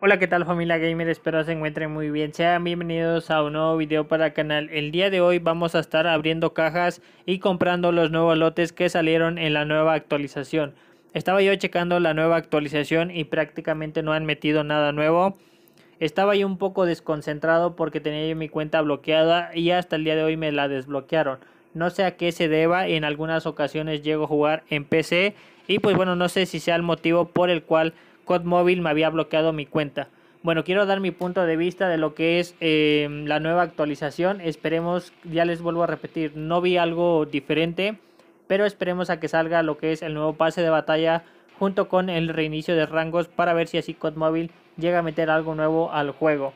Hola, ¿qué tal familia gamer? Espero se encuentren muy bien. Sean bienvenidos a un nuevo video para el canal. El día de hoy vamos a estar abriendo cajas y comprando los nuevos lotes que salieron en la nueva actualización. Estaba yo checando la nueva actualización y prácticamente no han metido nada nuevo. Estaba yo un poco desconcentrado porque tenía yo mi cuenta bloqueada y hasta el día de hoy me la desbloquearon. No sé a qué se deba, en algunas ocasiones llego a jugar en PC y pues bueno, no sé si sea el motivo por el cual COD me había bloqueado mi cuenta. Bueno, quiero dar mi punto de vista de lo que es em, la nueva actualización. Esperemos, ya les vuelvo a repetir, no vi algo diferente, pero esperemos a que salga lo que es el nuevo pase de batalla junto con el reinicio de rangos para ver si así COD llega a meter algo nuevo al juego.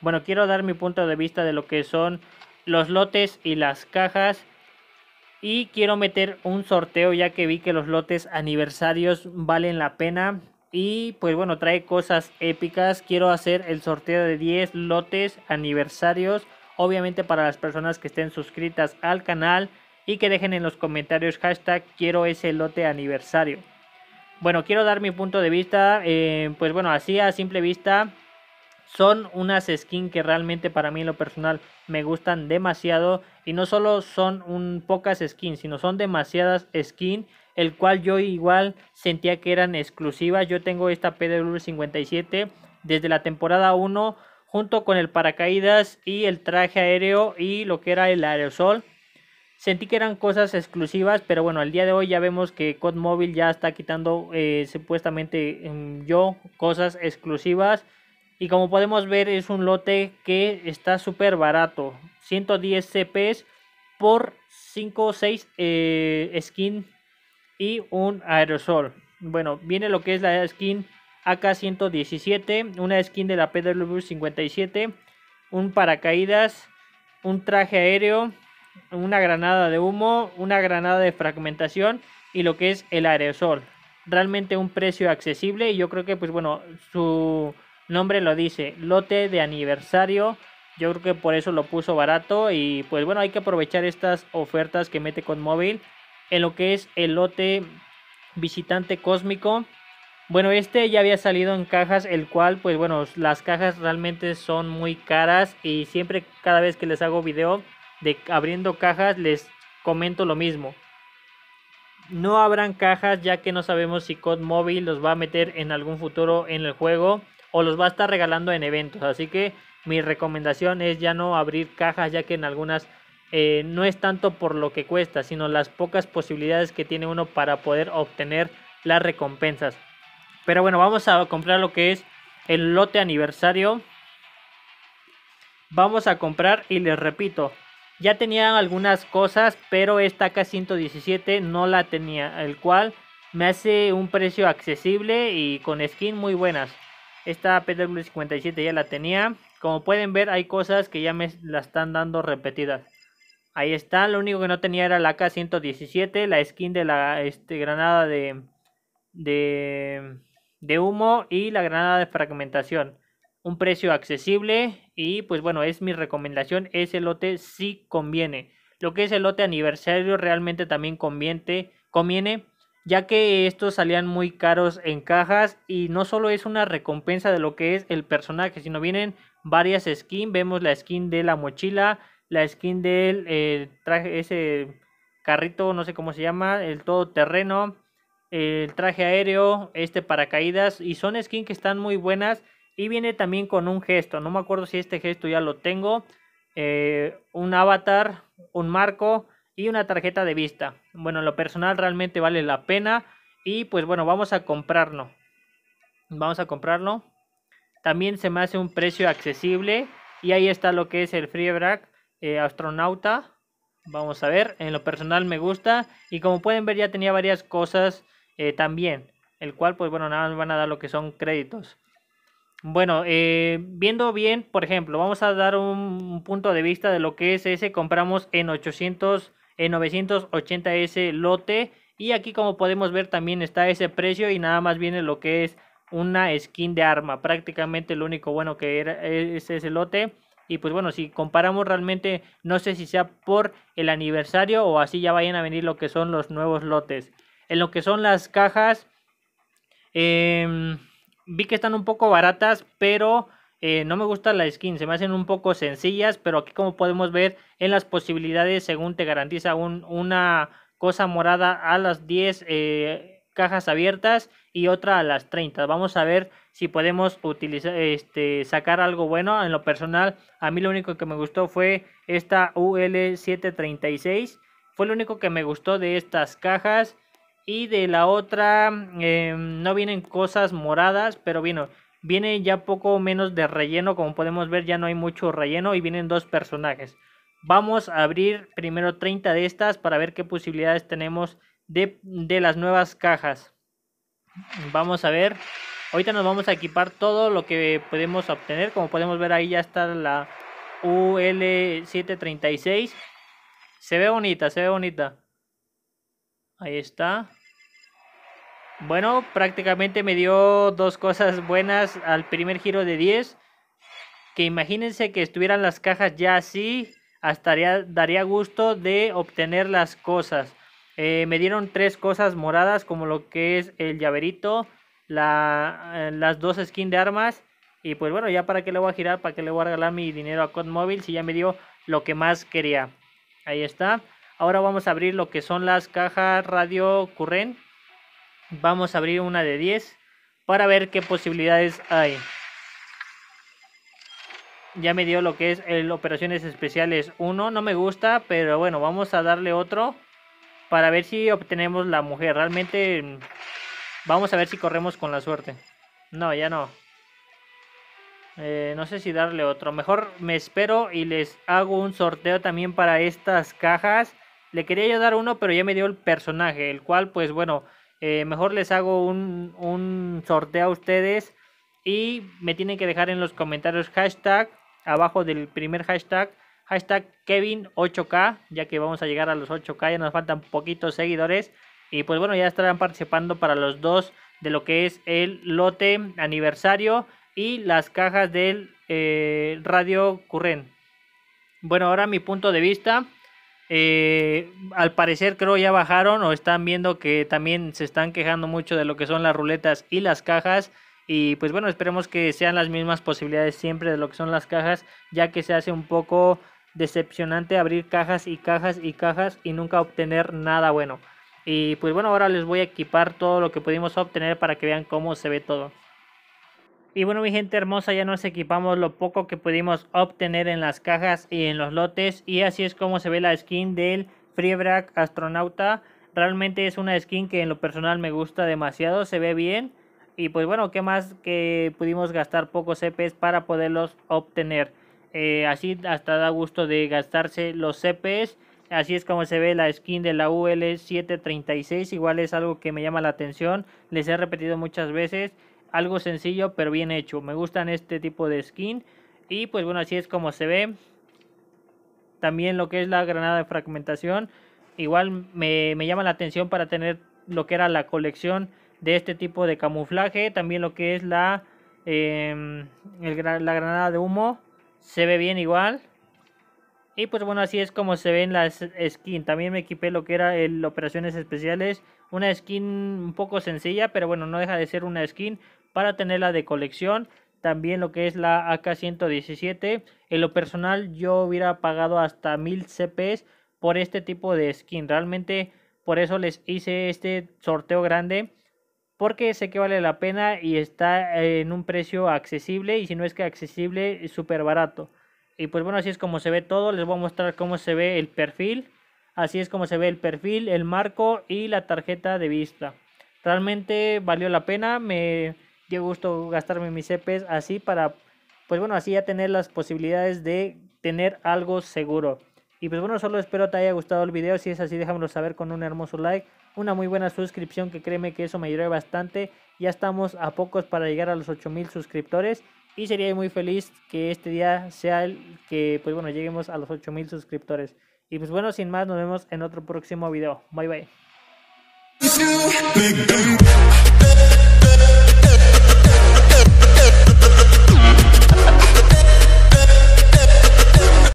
Bueno, quiero dar mi punto de vista de lo que son los lotes y las cajas. Y quiero meter un sorteo ya que vi que los lotes aniversarios valen la pena. Y pues bueno, trae cosas épicas. Quiero hacer el sorteo de 10 lotes aniversarios. Obviamente para las personas que estén suscritas al canal y que dejen en los comentarios hashtag quiero ese lote aniversario. Bueno, quiero dar mi punto de vista. Eh, pues bueno, así a simple vista son unas skins que realmente para mí en lo personal me gustan demasiado y no solo son un, pocas skins sino son demasiadas skins el cual yo igual sentía que eran exclusivas yo tengo esta PW 57 desde la temporada 1 junto con el paracaídas y el traje aéreo y lo que era el aerosol Sentí que eran cosas exclusivas, pero bueno, al día de hoy ya vemos que COD Mobile ya está quitando eh, supuestamente em, yo cosas exclusivas. Y como podemos ver es un lote que está súper barato. 110 CPs por 5 o 6 eh, skin y un aerosol. Bueno, viene lo que es la skin AK-117, una skin de la PW-57, un paracaídas, un traje aéreo, una granada de humo, una granada de fragmentación y lo que es el aerosol. Realmente un precio accesible y yo creo que pues bueno, su nombre lo dice, lote de aniversario. Yo creo que por eso lo puso barato y pues bueno, hay que aprovechar estas ofertas que mete con móvil en lo que es el lote visitante cósmico. Bueno, este ya había salido en cajas, el cual pues bueno, las cajas realmente son muy caras y siempre cada vez que les hago video de abriendo cajas les comento lo mismo. No abran cajas ya que no sabemos si COD Mobile los va a meter en algún futuro en el juego o los va a estar regalando en eventos. Así que mi recomendación es ya no abrir cajas ya que en algunas eh, no es tanto por lo que cuesta, sino las pocas posibilidades que tiene uno para poder obtener las recompensas. Pero bueno, vamos a comprar lo que es el lote aniversario. Vamos a comprar y les repito, ya tenía algunas cosas, pero esta K117 no la tenía, el cual me hace un precio accesible y con skin muy buenas. Esta PW57 ya la tenía. Como pueden ver hay cosas que ya me la están dando repetidas. Ahí está, lo único que no tenía era la K117, la skin de la este, granada de, de, de humo y la granada de fragmentación un precio accesible y pues bueno, es mi recomendación, ese lote si conviene. Lo que es el lote aniversario realmente también conviene, conviene ya que estos salían muy caros en cajas y no solo es una recompensa de lo que es el personaje, sino vienen varias skins, vemos la skin de la mochila, la skin del eh, traje, ese carrito, no sé cómo se llama, el todoterreno, el traje aéreo, este paracaídas y son skins que están muy buenas y viene también con un gesto, no me acuerdo si este gesto ya lo tengo, eh, un avatar, un marco y una tarjeta de vista. Bueno, en lo personal realmente vale la pena y pues bueno, vamos a comprarlo. Vamos a comprarlo. También se me hace un precio accesible y ahí está lo que es el Freebrack eh, Astronauta. Vamos a ver, en lo personal me gusta y como pueden ver ya tenía varias cosas eh, también, el cual pues bueno, nada más van a dar lo que son créditos. Bueno, eh, viendo bien, por ejemplo, vamos a dar un, punto de vista de lo que es ese. Compramos en 800, en 980 ese lote. Y aquí como podemos ver también está ese precio y nada más viene lo que es una skin de arma. Prácticamente lo único bueno que era e, es ese lote. Y pues bueno, si comparamos realmente, no sé si sea por el aniversario o así ya vayan a venir lo que son los nuevos lotes. En lo que son las cajas... Eh, vi que están un poco baratas, pero eh, no me gusta la skin, se me hacen un poco sencillas, pero aquí como podemos ver en las posibilidades, según te garantiza una cosa morada a las 10 eh, cajas abiertas y otra a las 30. Vamos a ver si podemos utilizar, este, sacar algo bueno. En lo personal, a mí lo único que me gustó fue esta UL736. Fue lo único que me gustó de estas cajas. Y de la otra em, no vienen cosas moradas, pero bueno viene ya poco menos de relleno, como podemos ver ya no hay mucho relleno y vienen dos personajes. Vamos a abrir primero 30 de estas para ver qué posibilidades tenemos de, de las nuevas cajas. Vamos a ver. Ahorita nos vamos a equipar todo lo que podemos obtener. Como podemos ver ahí ya está la UL736. Se ve bonita, se ve bonita. Ahí está. Bueno, prácticamente me dio dos cosas buenas al primer giro de 10. Que imagínense que estuvieran las cajas ya así, hasta daría, gusto de obtener las cosas. Eh, me dieron tres cosas moradas, como lo que es el llaverito, eh, las dos skins de armas. Y pues bueno, ya para qué le voy a girar, para qué le voy a regalar mi dinero a Codmobile si ya me dio lo que más quería. Ahí está. Ahora vamos a abrir lo que son las cajas radio current. Vamos a abrir una de 10 para ver qué posibilidades hay. Ya me dio lo que es el operaciones especiales 1. No me gusta, pero bueno, vamos a darle otro para ver si obtenemos la mujer. Realmente vamos a ver si corremos con la suerte. No, ya no. Eh, no sé si darle otro. Mejor me espero y les hago un sorteo también para estas cajas. Le quería yo dar uno, pero ya me dio el personaje, el cual, pues bueno, eh, mejor les hago un, sorteo a ustedes y me tienen que dejar en los comentarios hashtag, abajo del primer hashtag, hashtag Kevin8K, ya que vamos a llegar a los 8K, ya nos faltan poquitos seguidores. Y pues bueno, ya estarán participando para los dos de lo que es el lote aniversario y las cajas del eh, Radio Curren. Bueno, ahora mi punto de vista. Eh, al parecer creo ya bajaron o están viendo que también se están quejando mucho de lo que son las ruletas y las cajas. Y pues bueno, esperemos que sean las mismas posibilidades siempre de lo que son las cajas, ya que se hace un poco decepcionante abrir cajas y cajas y cajas y nunca obtener nada bueno. Y pues bueno, ahora les voy a equipar todo lo que pudimos obtener para que vean cómo se ve todo. Y bueno, mi gente hermosa, ya nos equipamos lo poco que pudimos obtener en las cajas y en los lotes. Y así es como se ve la skin del Freebrack Astronauta. Realmente es una skin que en lo personal me gusta demasiado, se ve bien. Y pues bueno, ¿qué más que pudimos gastar pocos CPs e para poderlos obtener? Eh, así hasta da gusto de gastarse los CPs. E así es como se ve la skin de la UL736. Igual es algo que me llama la atención. Les he repetido muchas veces algo sencillo pero bien hecho. Me gustan este tipo de skin. Y pues bueno, así es como se ve. También lo que es la granada de fragmentación. Igual me, llama la atención para tener lo que era la colección de este tipo de camuflaje. También lo que es la, em, la granada de humo. Se ve bien igual. Y pues bueno, así es como se ven las skin También me equipé lo que era el operaciones especiales. Una skin un poco sencilla, pero bueno, no deja de ser una skin para tenerla de colección. También lo que es la AK-117. En lo personal yo hubiera pagado hasta 1000 CPs por este tipo de skin. Realmente por eso les hice este sorteo grande. Porque sé que vale la pena y está en un precio accesible. Y si no es que accesible, súper barato. Y pues bueno, así es como se ve todo. Les voy a mostrar cómo se ve el perfil. Así es como se ve el perfil, el marco y la tarjeta de vista. Realmente valió la pena. Me yo gusto gastarme mis EPs así para, pues bueno, así ya tener las posibilidades de tener algo seguro. Y pues bueno, solo espero te haya gustado el video. Si es así, déjamelo saber con un hermoso like, una muy buena suscripción que créeme que eso me ayuda bastante. Ya estamos a pocos para llegar a los 8000 suscriptores y sería muy feliz que este día sea el que, pues bueno, lleguemos a los 8000 suscriptores. Y pues bueno, sin más, nos vemos en otro próximo video. Bye bye.